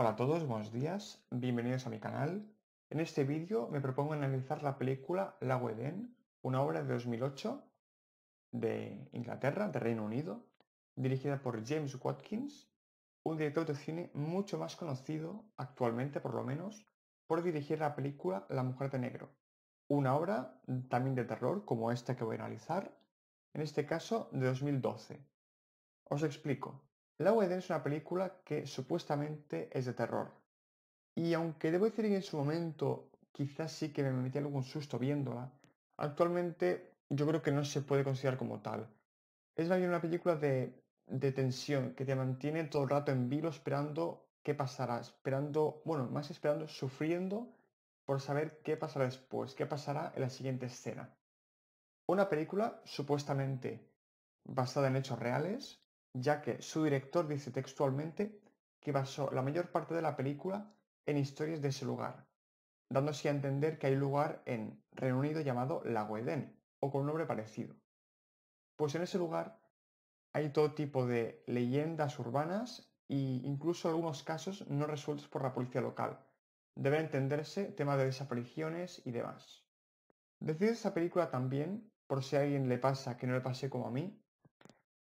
Hola a todos, buenos días, bienvenidos a mi canal. En este vídeo me propongo analizar la película La Eden, una obra de 2008 de Inglaterra, de Reino Unido, dirigida por James Watkins, un director de cine mucho más conocido, actualmente por lo menos, por dirigir la película La Mujer de Negro, una obra también de terror como esta que voy a analizar, en este caso de 2012. Os explico. La UED es una película que supuestamente es de terror. Y aunque debo decir que en su momento quizás sí que me metí algún susto viéndola, actualmente yo creo que no se puede considerar como tal. Es más bien una película de, de tensión que te mantiene todo el rato en vilo esperando qué pasará, esperando, bueno, más esperando, sufriendo por saber qué pasará después, qué pasará en la siguiente escena. Una película supuestamente basada en hechos reales, ya que su director dice textualmente que basó la mayor parte de la película en historias de ese lugar, dándose a entender que hay un lugar en Reino Unido llamado Lago Edén, o con un nombre parecido. Pues en ese lugar hay todo tipo de leyendas urbanas e incluso algunos casos no resueltos por la policía local. Debe entenderse tema de desapariciones y demás. Decir esa película también, por si a alguien le pasa que no le pase como a mí,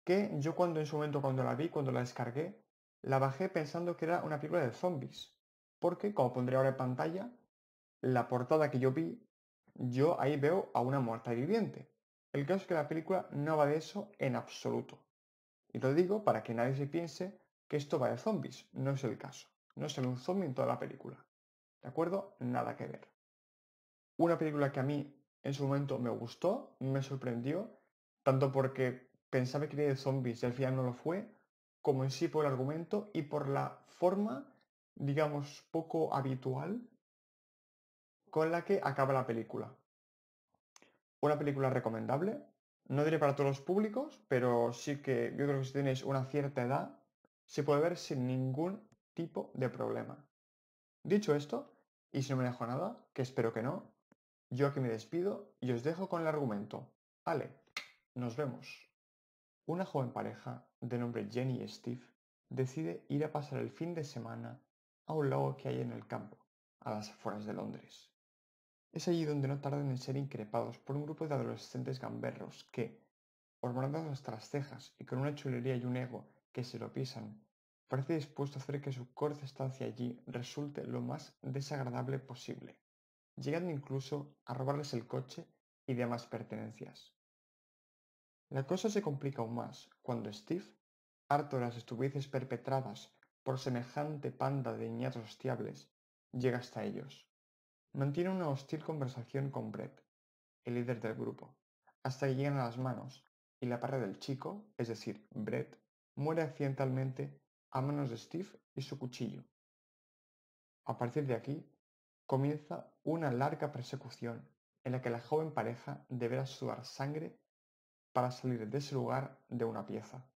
que yo cuando en su momento cuando la vi, cuando la descargué, la bajé pensando que era una película de zombies. Porque, como pondré ahora en pantalla, la portada que yo vi, yo ahí veo a una muerta viviente. El caso es que la película no va de eso en absoluto. Y lo digo para que nadie se piense que esto va de zombies. No es el caso. No sale un zombie en toda la película. ¿De acuerdo? Nada que ver. Una película que a mí en su momento me gustó, me sorprendió, tanto porque pensaba que era de zombies y al final no lo fue, como en sí por el argumento y por la forma, digamos, poco habitual con la que acaba la película. Una película recomendable, no diré para todos los públicos, pero sí que yo creo que si tenéis una cierta edad, se puede ver sin ningún tipo de problema. Dicho esto, y si no me dejo nada, que espero que no, yo aquí me despido y os dejo con el argumento. Vale, nos vemos. Una joven pareja, de nombre Jenny y Steve, decide ir a pasar el fin de semana a un lago que hay en el campo, a las afueras de Londres. Es allí donde no tardan en ser increpados por un grupo de adolescentes gamberros que, hormonados hasta las cejas y con una chulería y un ego que se lo pisan, parece dispuesto a hacer que su corta estancia allí resulte lo más desagradable posible, llegando incluso a robarles el coche y demás pertenencias. La cosa se complica aún más cuando Steve, harto de las estupideces perpetradas por semejante panda de niñatos hostiables, llega hasta ellos. Mantiene una hostil conversación con Brett, el líder del grupo, hasta que llegan a las manos y la parra del chico, es decir, Brett, muere accidentalmente a manos de Steve y su cuchillo. A partir de aquí, comienza una larga persecución en la que la joven pareja deberá sudar sangre para salir de ese lugar de una pieza.